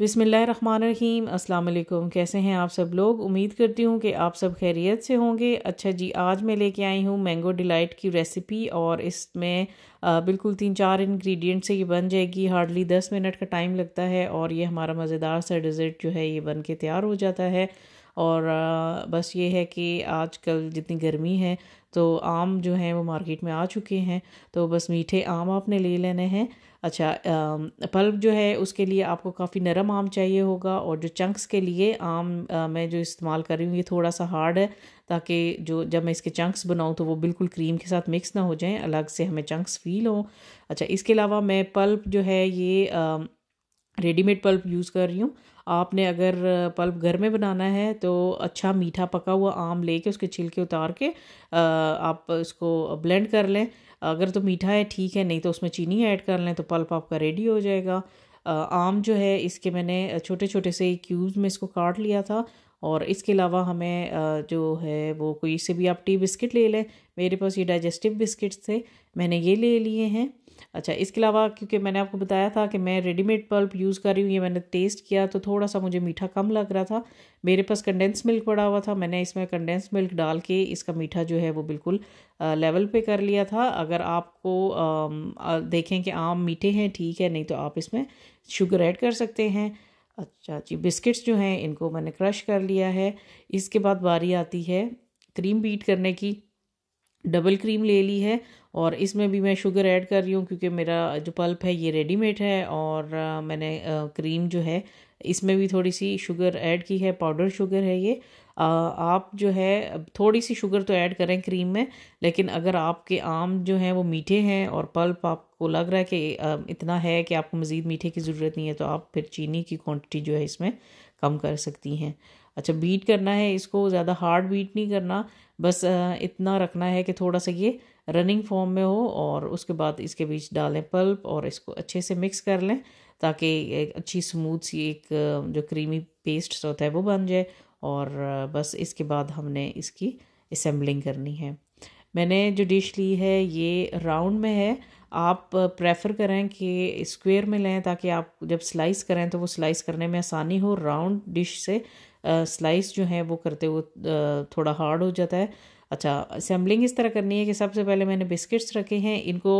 बिसमीम् अल्लाम कैसे हैं आप सब लोग उम्मीद करती हूँ कि आप सब खैरियत से होंगे अच्छा जी आज मैं लेके आई हूँ मैंगो डिलाइट की रेसिपी और इसमें बिल्कुल तीन चार इंग्रेडिएंट से ये बन जाएगी हार्डली दस मिनट का टाइम लगता है और ये हमारा मज़ेदार सा डिज़र्ट जो है ये बन के तैयार हो जाता है और बस ये है कि आजकल जितनी गर्मी है तो आम जो हैं वो मार्केट में आ चुके हैं तो बस मीठे आम आपने ले लेने हैं अच्छा पल्प जो है उसके लिए आपको काफ़ी नरम आम चाहिए होगा और जो चंक्स के लिए आम मैं जो इस्तेमाल कर रही हूँ ये थोड़ा सा हार्ड है ताकि जो जब मैं इसके चंक्स बनाऊँ तो वो बिल्कुल क्रीम के साथ मिक्स ना हो जाएँ अलग से हमें चंक्स फील हों अच्छा इसके अलावा मैं पल्प जो है ये रेडीमेड पल्प यूज़ कर रही हूँ आपने अगर पल्प घर में बनाना है तो अच्छा मीठा पका हुआ आम लेके उसके छिलके उतार के आप इसको ब्लेंड कर लें अगर तो मीठा है ठीक है नहीं तो उसमें चीनी ऐड कर लें तो पल्प आपका रेडी हो जाएगा आम जो है इसके मैंने छोटे छोटे से क्यूब्स में इसको काट लिया था और इसके अलावा हमें जो है वो कोई से भी आप टी बिस्किट ले लें मेरे पास ये डाइजेस्टिव बिस्किट्स थे मैंने ये ले लिए हैं अच्छा इसके अलावा क्योंकि मैंने आपको बताया था कि मैं रेडीमेड पल्प यूज़ कर रही हूँ ये मैंने टेस्ट किया तो थोड़ा सा मुझे मीठा कम लग रहा था मेरे पास कंडेंस मिल्क पड़ा हुआ था मैंने इसमें कंडेंस मिल्क डाल के इसका मीठा जो है वो बिल्कुल लेवल पे कर लिया था अगर आपको आ, देखें कि आम मीठे हैं ठीक है नहीं तो आप इसमें शुगर ऐड कर सकते हैं अच्छा जी बिस्किट्स जो हैं इनको मैंने क्रश कर लिया है इसके बाद बारी आती है क्रीम बीट करने की डबल क्रीम ले ली है और इसमें भी मैं शुगर ऐड कर रही हूँ क्योंकि मेरा जो पल्प है ये रेडीमेड है और मैंने क्रीम जो है इसमें भी थोड़ी सी शुगर ऐड की है पाउडर शुगर है ये आप जो है थोड़ी सी शुगर तो ऐड करें क्रीम में लेकिन अगर आपके आम जो हैं वो मीठे हैं और पल्प आपको लग रहा है कि इतना है कि आपको मज़ीद मीठे की ज़रूरत नहीं है तो आप फिर चीनी की क्वांटिटी जो है इसमें कम कर सकती हैं अच्छा बीट करना है इसको ज़्यादा हार्ड बीट नहीं करना बस इतना रखना है कि थोड़ा सा ये रनिंग फॉर्म में हो और उसके बाद इसके बीच डालें पल्प और इसको अच्छे से मिक्स कर लें ताकि एक अच्छी स्मूथ सी एक जो क्रीमी पेस्ट होता है वो बन जाए और बस इसके बाद हमने इसकी असम्बलिंग करनी है मैंने जो डिश ली है ये राउंड में है आप प्रेफर करें कि स्क्वायर में लें ताकि आप जब स्लाइस करें तो वो स्लाइस करने में आसानी हो राउंड डिश से स्लाइस जो है वो करते हुए थोड़ा हार्ड हो जाता है अच्छा असेंबलिंग इस तरह करनी है कि सबसे पहले मैंने बिस्किट्स रखे हैं इनको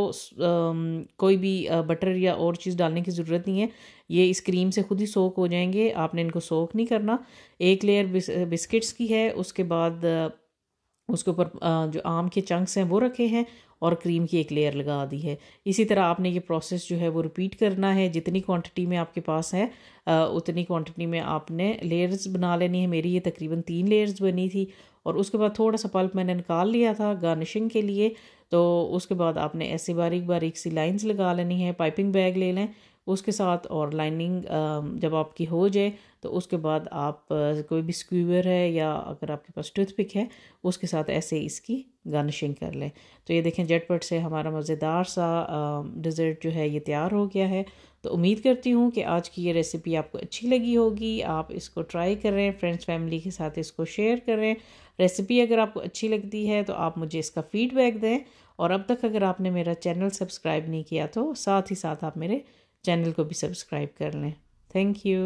कोई भी बटर या और चीज़ डालने की ज़रूरत नहीं है ये इस क्रीम से खुद ही सोख हो जाएंगे आपने इनको सोख नहीं करना एक लेयर बिस्किट्स की है उसके बाद उसके ऊपर जो आम के चंक्स हैं वो रखे हैं और क्रीम की एक लेयर लगा दी है इसी तरह आपने ये प्रोसेस जो है वो रिपीट करना है जितनी क्वांटिटी में आपके पास है उतनी क्वांटिटी में आपने लेयर्स बना लेनी है मेरी ये तकरीबन तीन लेयर्स बनी थी और उसके बाद थोड़ा सा पल्प मैंने निकाल लिया था गार्निशिंग के लिए तो उसके बाद आपने ऐसे बारीक बारीक सी लाइन्स लगा लेनी है पाइपिंग बैग ले लें उसके साथ और लाइनिंग जब आपकी हो जाए तो उसके बाद आप कोई भी स्क्यूअर है या अगर आपके पास टूथपिक है उसके साथ ऐसे इसकी गार्निशिंग कर लें तो ये देखें जेटपट से हमारा मज़ेदार सा डिज़र्ट जो है ये तैयार हो गया है तो उम्मीद करती हूँ कि आज की ये रेसिपी आपको अच्छी लगी होगी आप इसको ट्राई करें फ्रेंड्स फैमिली के साथ इसको शेयर करें रेसिपी अगर आपको अच्छी लगती है तो आप मुझे इसका फ़ीडबैक दें और अब तक अगर आपने मेरा चैनल सब्सक्राइब नहीं किया तो साथ ही साथ आप मेरे चैनल को भी सब्सक्राइब कर लें थैंक यू